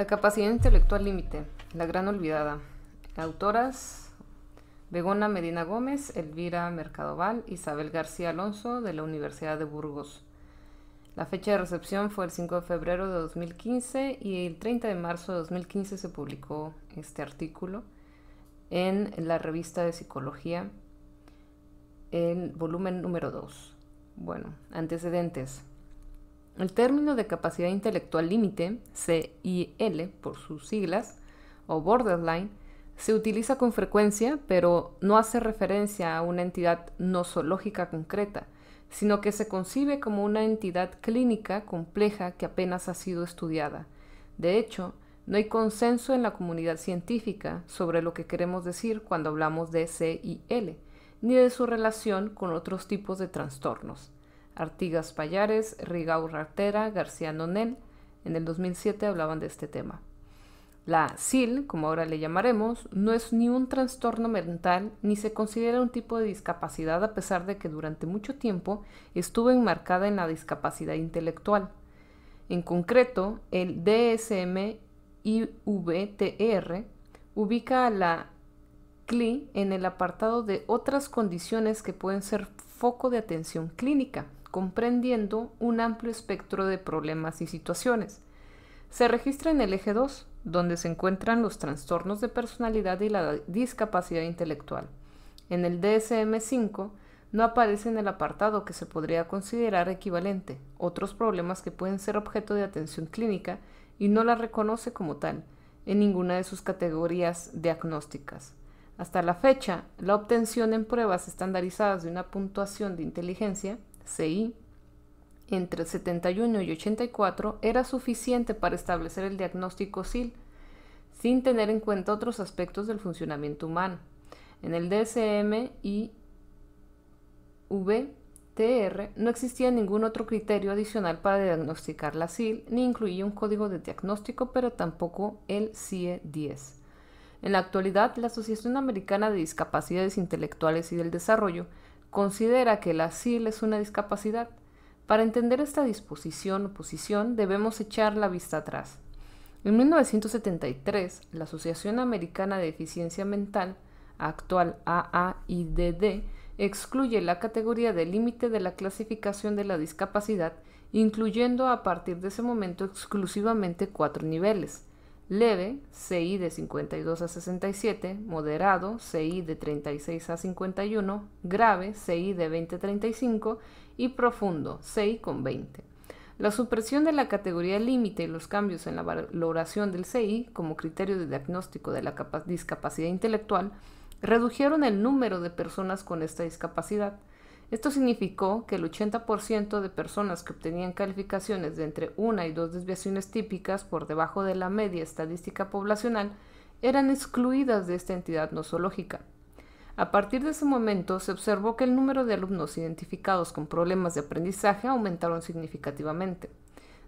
La capacidad intelectual límite, la gran olvidada. Autoras, Begona Medina Gómez, Elvira Mercadoval, Isabel García Alonso de la Universidad de Burgos. La fecha de recepción fue el 5 de febrero de 2015 y el 30 de marzo de 2015 se publicó este artículo en la revista de psicología, en volumen número 2. Bueno, antecedentes. El término de capacidad intelectual límite, CIL por sus siglas, o borderline, se utiliza con frecuencia, pero no hace referencia a una entidad nosológica concreta, sino que se concibe como una entidad clínica compleja que apenas ha sido estudiada. De hecho, no hay consenso en la comunidad científica sobre lo que queremos decir cuando hablamos de CIL, ni de su relación con otros tipos de trastornos. Artigas Payares, Rigau Ratera, García Nonel, en el 2007 hablaban de este tema. La SIL, como ahora le llamaremos, no es ni un trastorno mental ni se considera un tipo de discapacidad a pesar de que durante mucho tiempo estuvo enmarcada en la discapacidad intelectual. En concreto, el DSM-IVTR ubica a la CLI en el apartado de otras condiciones que pueden ser foco de atención clínica comprendiendo un amplio espectro de problemas y situaciones. Se registra en el eje 2, donde se encuentran los trastornos de personalidad y la discapacidad intelectual. En el DSM-5 no aparece en el apartado que se podría considerar equivalente, otros problemas que pueden ser objeto de atención clínica y no la reconoce como tal, en ninguna de sus categorías diagnósticas. Hasta la fecha, la obtención en pruebas estandarizadas de una puntuación de inteligencia CI, entre 71 y 84 era suficiente para establecer el diagnóstico SIL, sin tener en cuenta otros aspectos del funcionamiento humano. En el DSM y VTR no existía ningún otro criterio adicional para diagnosticar la SIL, ni incluía un código de diagnóstico, pero tampoco el CIE-10. E en la actualidad, la Asociación Americana de Discapacidades Intelectuales y del Desarrollo considera que la asilo es una discapacidad. Para entender esta disposición o posición debemos echar la vista atrás. En 1973, la Asociación Americana de Eficiencia Mental, actual AAIDD, excluye la categoría de límite de la clasificación de la discapacidad, incluyendo a partir de ese momento exclusivamente cuatro niveles leve, CI de 52 a 67, moderado, CI de 36 a 51, grave, CI de 20 a 35 y profundo, CI con 20. La supresión de la categoría límite y los cambios en la valoración del CI como criterio de diagnóstico de la discapacidad intelectual redujeron el número de personas con esta discapacidad esto significó que el 80% de personas que obtenían calificaciones de entre una y dos desviaciones típicas por debajo de la media estadística poblacional eran excluidas de esta entidad nosológica. A partir de ese momento se observó que el número de alumnos identificados con problemas de aprendizaje aumentaron significativamente.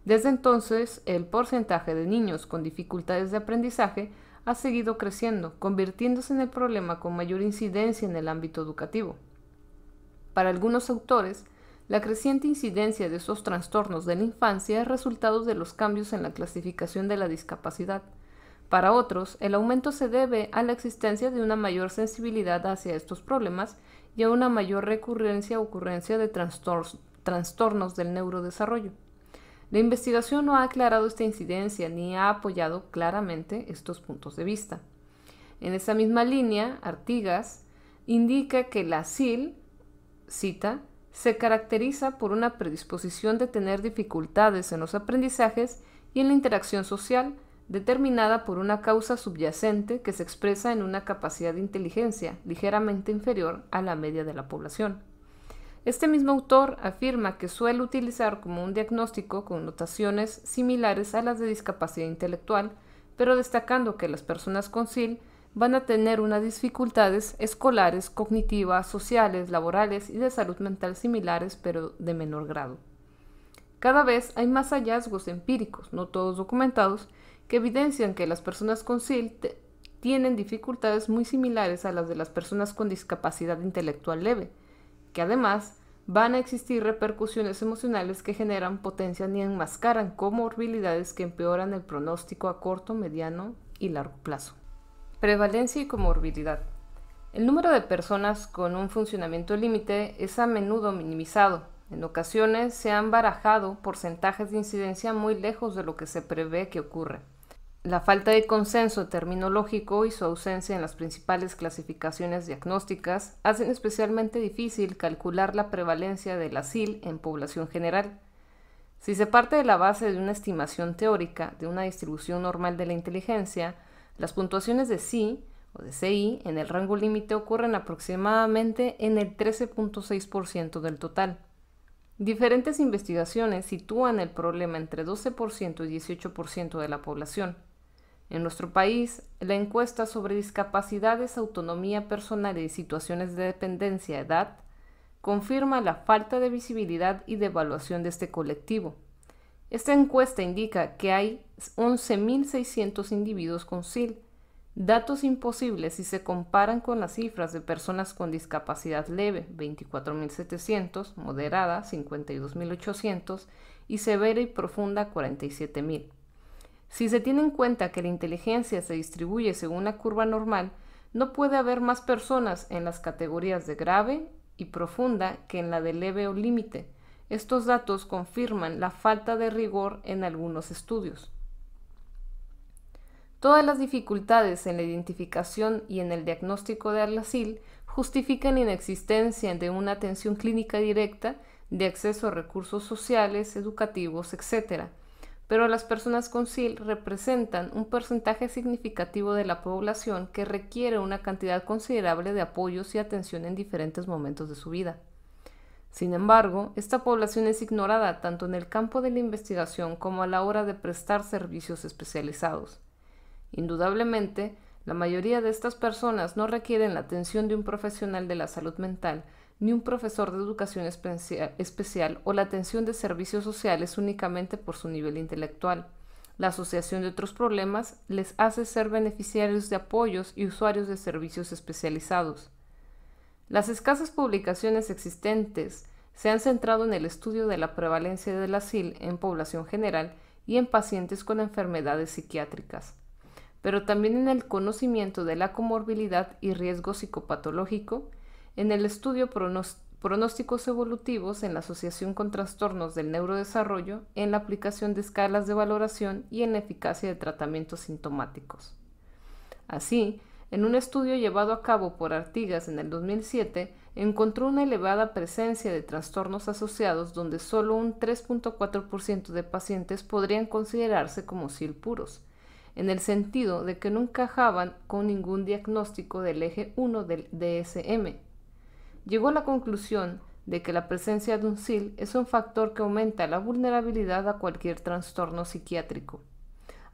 Desde entonces, el porcentaje de niños con dificultades de aprendizaje ha seguido creciendo, convirtiéndose en el problema con mayor incidencia en el ámbito educativo. Para algunos autores, la creciente incidencia de estos trastornos de la infancia es resultado de los cambios en la clasificación de la discapacidad. Para otros, el aumento se debe a la existencia de una mayor sensibilidad hacia estos problemas y a una mayor recurrencia o ocurrencia de trastornos del neurodesarrollo. La investigación no ha aclarado esta incidencia ni ha apoyado claramente estos puntos de vista. En esa misma línea, Artigas indica que la SIL cita, se caracteriza por una predisposición de tener dificultades en los aprendizajes y en la interacción social, determinada por una causa subyacente que se expresa en una capacidad de inteligencia ligeramente inferior a la media de la población. Este mismo autor afirma que suele utilizar como un diagnóstico connotaciones similares a las de discapacidad intelectual, pero destacando que las personas con SIL van a tener unas dificultades escolares, cognitivas, sociales, laborales y de salud mental similares, pero de menor grado. Cada vez hay más hallazgos empíricos, no todos documentados, que evidencian que las personas con SIL tienen dificultades muy similares a las de las personas con discapacidad intelectual leve, que además van a existir repercusiones emocionales que generan potencia ni enmascaran comorbilidades que empeoran el pronóstico a corto, mediano y largo plazo. Prevalencia y comorbilidad. El número de personas con un funcionamiento límite es a menudo minimizado. En ocasiones se han barajado porcentajes de incidencia muy lejos de lo que se prevé que ocurre. La falta de consenso terminológico y su ausencia en las principales clasificaciones diagnósticas hacen especialmente difícil calcular la prevalencia del asil en población general. Si se parte de la base de una estimación teórica de una distribución normal de la inteligencia, las puntuaciones de sí o de CI en el rango límite ocurren aproximadamente en el 13.6% del total. Diferentes investigaciones sitúan el problema entre 12% y 18% de la población. En nuestro país, la encuesta sobre discapacidades, autonomía personal y situaciones de dependencia edad confirma la falta de visibilidad y de evaluación de este colectivo. Esta encuesta indica que hay 11.600 individuos con SIL, datos imposibles si se comparan con las cifras de personas con discapacidad leve, 24.700, moderada, 52.800 y severa y profunda, 47.000. Si se tiene en cuenta que la inteligencia se distribuye según una curva normal, no puede haber más personas en las categorías de grave y profunda que en la de leve o límite, estos datos confirman la falta de rigor en algunos estudios. Todas las dificultades en la identificación y en el diagnóstico de alacil justifican la inexistencia de una atención clínica directa, de acceso a recursos sociales, educativos, etc. Pero las personas con SIL representan un porcentaje significativo de la población que requiere una cantidad considerable de apoyos y atención en diferentes momentos de su vida. Sin embargo, esta población es ignorada tanto en el campo de la investigación como a la hora de prestar servicios especializados. Indudablemente, la mayoría de estas personas no requieren la atención de un profesional de la salud mental, ni un profesor de educación especial o la atención de servicios sociales únicamente por su nivel intelectual. La asociación de otros problemas les hace ser beneficiarios de apoyos y usuarios de servicios especializados. Las escasas publicaciones existentes se han centrado en el estudio de la prevalencia del asil en población general y en pacientes con enfermedades psiquiátricas, pero también en el conocimiento de la comorbilidad y riesgo psicopatológico, en el estudio pronósticos evolutivos en la asociación con trastornos del neurodesarrollo, en la aplicación de escalas de valoración y en la eficacia de tratamientos sintomáticos. Así, en un estudio llevado a cabo por Artigas en el 2007, encontró una elevada presencia de trastornos asociados donde solo un 3.4% de pacientes podrían considerarse como SIL puros, en el sentido de que no encajaban con ningún diagnóstico del eje 1 del DSM. Llegó a la conclusión de que la presencia de un SIL es un factor que aumenta la vulnerabilidad a cualquier trastorno psiquiátrico.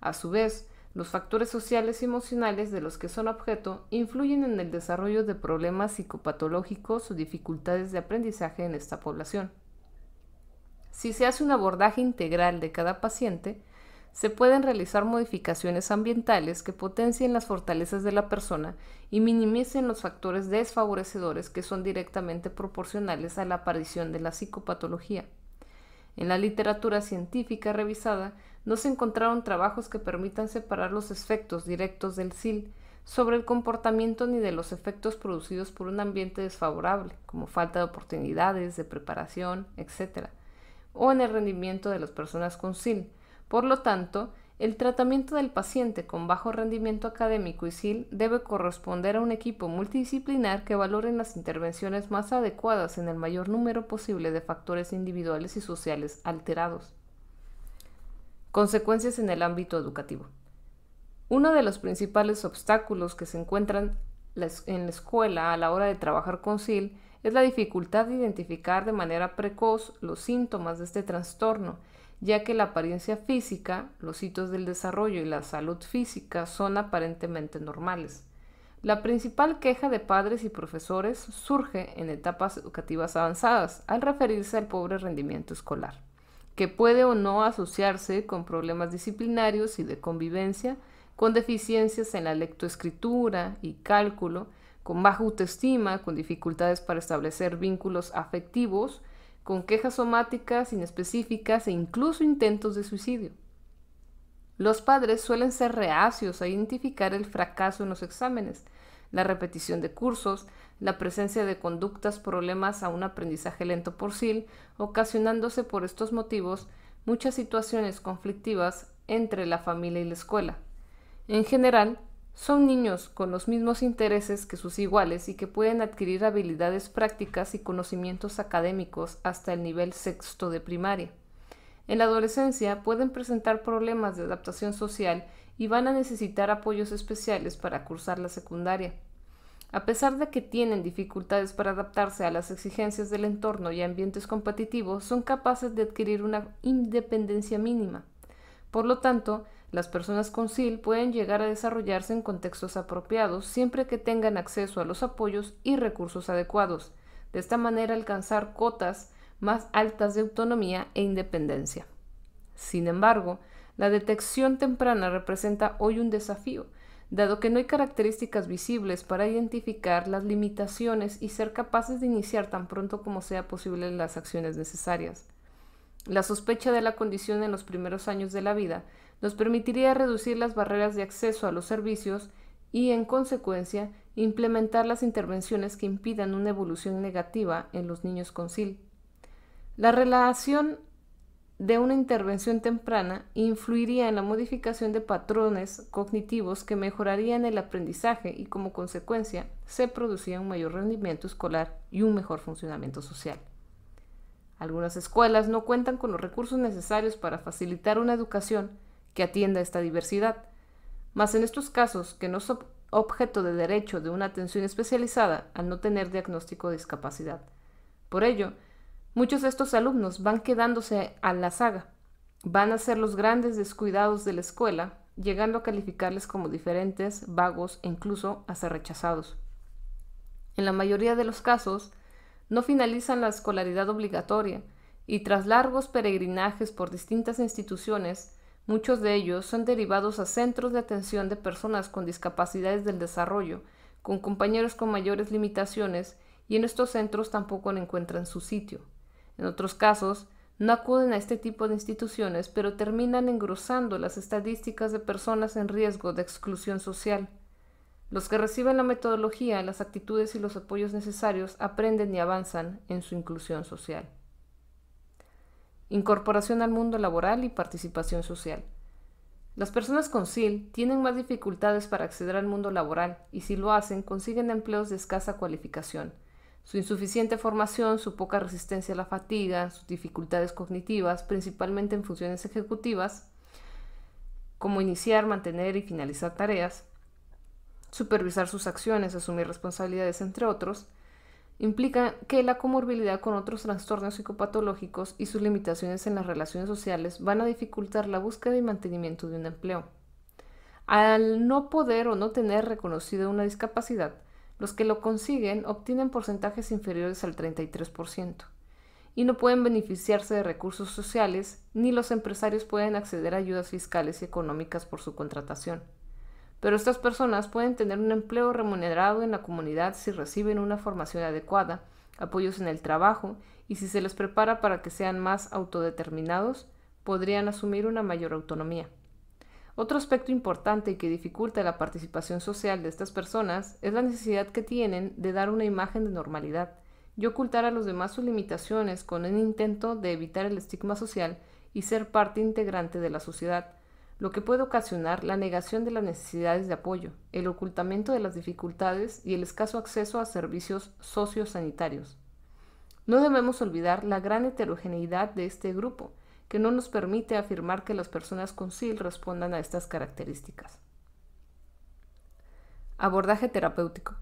A su vez, los factores sociales y emocionales de los que son objeto influyen en el desarrollo de problemas psicopatológicos o dificultades de aprendizaje en esta población. Si se hace un abordaje integral de cada paciente, se pueden realizar modificaciones ambientales que potencien las fortalezas de la persona y minimicen los factores desfavorecedores que son directamente proporcionales a la aparición de la psicopatología. En la literatura científica revisada no se encontraron trabajos que permitan separar los efectos directos del SIL sobre el comportamiento ni de los efectos producidos por un ambiente desfavorable, como falta de oportunidades, de preparación, etc., o en el rendimiento de las personas con SIL. Por lo tanto, el tratamiento del paciente con bajo rendimiento académico y SIL debe corresponder a un equipo multidisciplinar que valore las intervenciones más adecuadas en el mayor número posible de factores individuales y sociales alterados. Consecuencias en el ámbito educativo. Uno de los principales obstáculos que se encuentran en la escuela a la hora de trabajar con SIL es la dificultad de identificar de manera precoz los síntomas de este trastorno ya que la apariencia física, los hitos del desarrollo y la salud física son aparentemente normales. La principal queja de padres y profesores surge en etapas educativas avanzadas al referirse al pobre rendimiento escolar, que puede o no asociarse con problemas disciplinarios y de convivencia, con deficiencias en la lectoescritura y cálculo, con baja autoestima, con dificultades para establecer vínculos afectivos, con quejas somáticas inespecíficas e incluso intentos de suicidio. Los padres suelen ser reacios a identificar el fracaso en los exámenes, la repetición de cursos, la presencia de conductas problemas a un aprendizaje lento por sí, ocasionándose por estos motivos muchas situaciones conflictivas entre la familia y la escuela. En general, son niños con los mismos intereses que sus iguales y que pueden adquirir habilidades prácticas y conocimientos académicos hasta el nivel sexto de primaria. En la adolescencia pueden presentar problemas de adaptación social y van a necesitar apoyos especiales para cursar la secundaria. A pesar de que tienen dificultades para adaptarse a las exigencias del entorno y ambientes competitivos, son capaces de adquirir una independencia mínima. Por lo tanto, las personas con SIL pueden llegar a desarrollarse en contextos apropiados siempre que tengan acceso a los apoyos y recursos adecuados, de esta manera alcanzar cotas más altas de autonomía e independencia. Sin embargo, la detección temprana representa hoy un desafío, dado que no hay características visibles para identificar las limitaciones y ser capaces de iniciar tan pronto como sea posible las acciones necesarias. La sospecha de la condición en los primeros años de la vida nos permitiría reducir las barreras de acceso a los servicios y, en consecuencia, implementar las intervenciones que impidan una evolución negativa en los niños con SIL. La relación de una intervención temprana influiría en la modificación de patrones cognitivos que mejorarían el aprendizaje y como consecuencia se producía un mayor rendimiento escolar y un mejor funcionamiento social. Algunas escuelas no cuentan con los recursos necesarios para facilitar una educación que atienda esta diversidad. Mas en estos casos que no son objeto de derecho de una atención especializada al no tener diagnóstico de discapacidad. Por ello, muchos de estos alumnos van quedándose a la saga, van a ser los grandes descuidados de la escuela, llegando a calificarles como diferentes, vagos e incluso a ser rechazados. En la mayoría de los casos, no finalizan la escolaridad obligatoria y tras largos peregrinajes por distintas instituciones, Muchos de ellos son derivados a centros de atención de personas con discapacidades del desarrollo, con compañeros con mayores limitaciones, y en estos centros tampoco encuentran su sitio. En otros casos, no acuden a este tipo de instituciones, pero terminan engrosando las estadísticas de personas en riesgo de exclusión social. Los que reciben la metodología, las actitudes y los apoyos necesarios aprenden y avanzan en su inclusión social incorporación al mundo laboral y participación social. Las personas con SIL tienen más dificultades para acceder al mundo laboral y si lo hacen consiguen empleos de escasa cualificación. Su insuficiente formación, su poca resistencia a la fatiga, sus dificultades cognitivas, principalmente en funciones ejecutivas, como iniciar, mantener y finalizar tareas, supervisar sus acciones, asumir responsabilidades, entre otros, implica que la comorbilidad con otros trastornos psicopatológicos y sus limitaciones en las relaciones sociales van a dificultar la búsqueda y mantenimiento de un empleo. Al no poder o no tener reconocida una discapacidad, los que lo consiguen obtienen porcentajes inferiores al 33% y no pueden beneficiarse de recursos sociales ni los empresarios pueden acceder a ayudas fiscales y económicas por su contratación. Pero estas personas pueden tener un empleo remunerado en la comunidad si reciben una formación adecuada, apoyos en el trabajo y si se les prepara para que sean más autodeterminados, podrían asumir una mayor autonomía. Otro aspecto importante que dificulta la participación social de estas personas es la necesidad que tienen de dar una imagen de normalidad y ocultar a los demás sus limitaciones con el intento de evitar el estigma social y ser parte integrante de la sociedad, lo que puede ocasionar la negación de las necesidades de apoyo, el ocultamiento de las dificultades y el escaso acceso a servicios sociosanitarios. No debemos olvidar la gran heterogeneidad de este grupo, que no nos permite afirmar que las personas con SIL respondan a estas características. Abordaje terapéutico.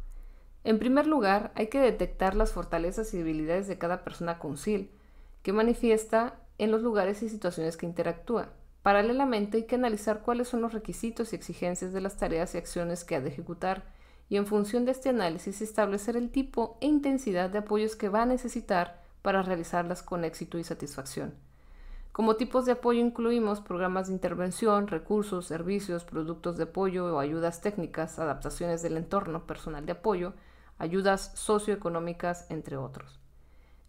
En primer lugar, hay que detectar las fortalezas y debilidades de cada persona con SIL, que manifiesta en los lugares y situaciones que interactúa. Paralelamente hay que analizar cuáles son los requisitos y exigencias de las tareas y acciones que ha de ejecutar y en función de este análisis establecer el tipo e intensidad de apoyos que va a necesitar para realizarlas con éxito y satisfacción. Como tipos de apoyo incluimos programas de intervención, recursos, servicios, productos de apoyo o ayudas técnicas, adaptaciones del entorno, personal de apoyo, ayudas socioeconómicas, entre otros.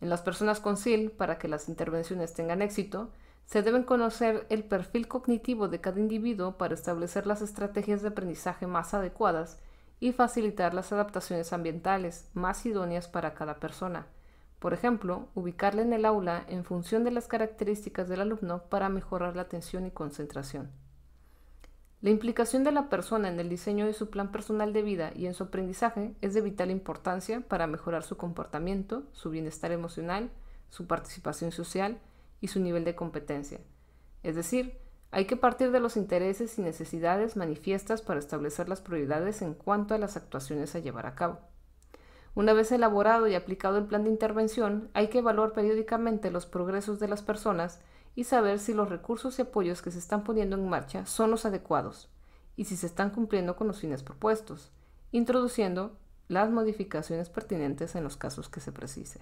En las personas con SIL, para que las intervenciones tengan éxito, se deben conocer el perfil cognitivo de cada individuo para establecer las estrategias de aprendizaje más adecuadas y facilitar las adaptaciones ambientales más idóneas para cada persona. Por ejemplo, ubicarle en el aula en función de las características del alumno para mejorar la atención y concentración. La implicación de la persona en el diseño de su plan personal de vida y en su aprendizaje es de vital importancia para mejorar su comportamiento, su bienestar emocional, su participación social, y su nivel de competencia. Es decir, hay que partir de los intereses y necesidades manifiestas para establecer las prioridades en cuanto a las actuaciones a llevar a cabo. Una vez elaborado y aplicado el plan de intervención, hay que evaluar periódicamente los progresos de las personas y saber si los recursos y apoyos que se están poniendo en marcha son los adecuados y si se están cumpliendo con los fines propuestos, introduciendo las modificaciones pertinentes en los casos que se precise.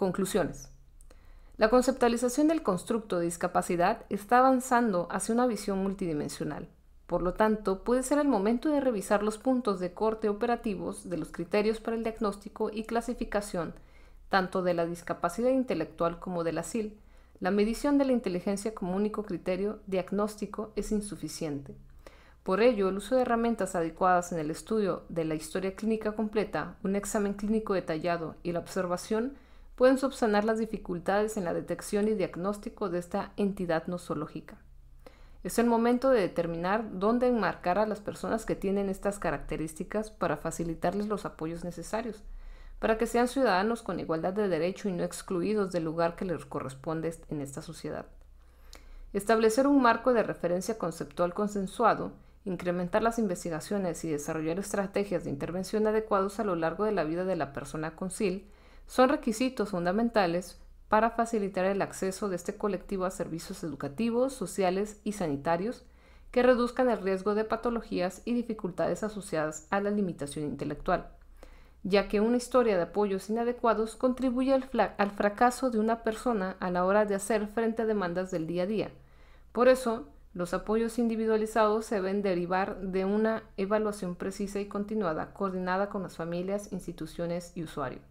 Conclusiones. La conceptualización del constructo de discapacidad está avanzando hacia una visión multidimensional. Por lo tanto, puede ser el momento de revisar los puntos de corte operativos de los criterios para el diagnóstico y clasificación tanto de la discapacidad intelectual como de la SIL. La medición de la inteligencia como único criterio diagnóstico es insuficiente. Por ello, el uso de herramientas adecuadas en el estudio de la historia clínica completa, un examen clínico detallado y la observación pueden subsanar las dificultades en la detección y diagnóstico de esta entidad nosológica. Es el momento de determinar dónde enmarcar a las personas que tienen estas características para facilitarles los apoyos necesarios, para que sean ciudadanos con igualdad de derecho y no excluidos del lugar que les corresponde en esta sociedad. Establecer un marco de referencia conceptual consensuado, incrementar las investigaciones y desarrollar estrategias de intervención adecuadas a lo largo de la vida de la persona con SIL son requisitos fundamentales para facilitar el acceso de este colectivo a servicios educativos, sociales y sanitarios que reduzcan el riesgo de patologías y dificultades asociadas a la limitación intelectual, ya que una historia de apoyos inadecuados contribuye al, fracaso de una persona a la hora de hacer frente a demandas del día a día. Por eso, los apoyos individualizados se deben derivar de una evaluación precisa y continuada, coordinada con las familias, instituciones y usuarios.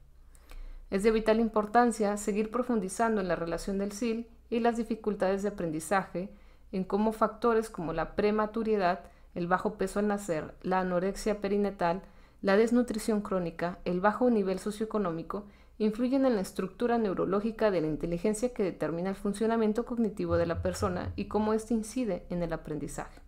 Es de vital importancia seguir profundizando en la relación del SIL y las dificultades de aprendizaje, en cómo factores como la prematuridad, el bajo peso al nacer, la anorexia perinatal, la desnutrición crónica, el bajo nivel socioeconómico, influyen en la estructura neurológica de la inteligencia que determina el funcionamiento cognitivo de la persona y cómo éste incide en el aprendizaje.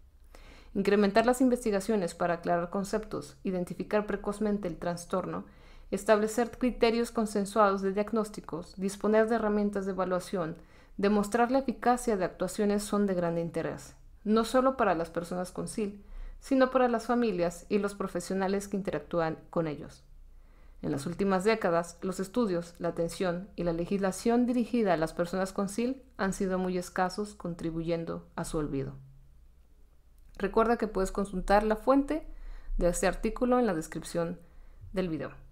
Incrementar las investigaciones para aclarar conceptos, identificar precozmente el trastorno establecer criterios consensuados de diagnósticos, disponer de herramientas de evaluación, demostrar la eficacia de actuaciones son de gran interés, no solo para las personas con SIL, sino para las familias y los profesionales que interactúan con ellos. En las últimas décadas, los estudios, la atención y la legislación dirigida a las personas con SIL han sido muy escasos, contribuyendo a su olvido. Recuerda que puedes consultar la fuente de este artículo en la descripción del video.